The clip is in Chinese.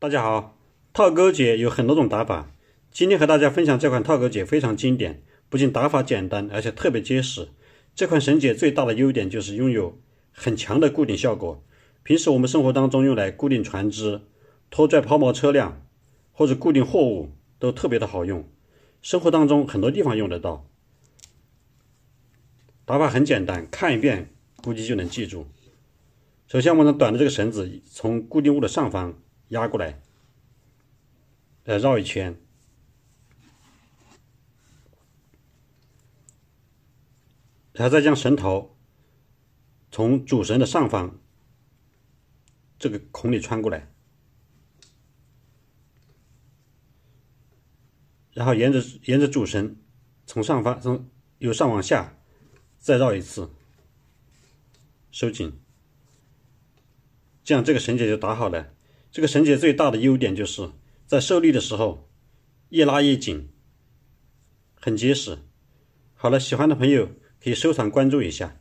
大家好，套钩结有很多种打法。今天和大家分享这款套钩结非常经典，不仅打法简单，而且特别结实。这款绳结最大的优点就是拥有很强的固定效果。平时我们生活当中用来固定船只、拖拽抛锚车辆，或者固定货物，都特别的好用。生活当中很多地方用得到。打法很简单，看一遍估计就能记住。首先，我们短的这个绳子从固定物的上方。压过来，呃，绕一圈，然后再将绳头从主绳的上方这个孔里穿过来，然后沿着沿着主绳从上方从由上往下再绕一次，收紧，这样这个绳结就打好了。这个绳结最大的优点就是在受力的时候越拉越紧，很结实。好了，喜欢的朋友可以收藏关注一下。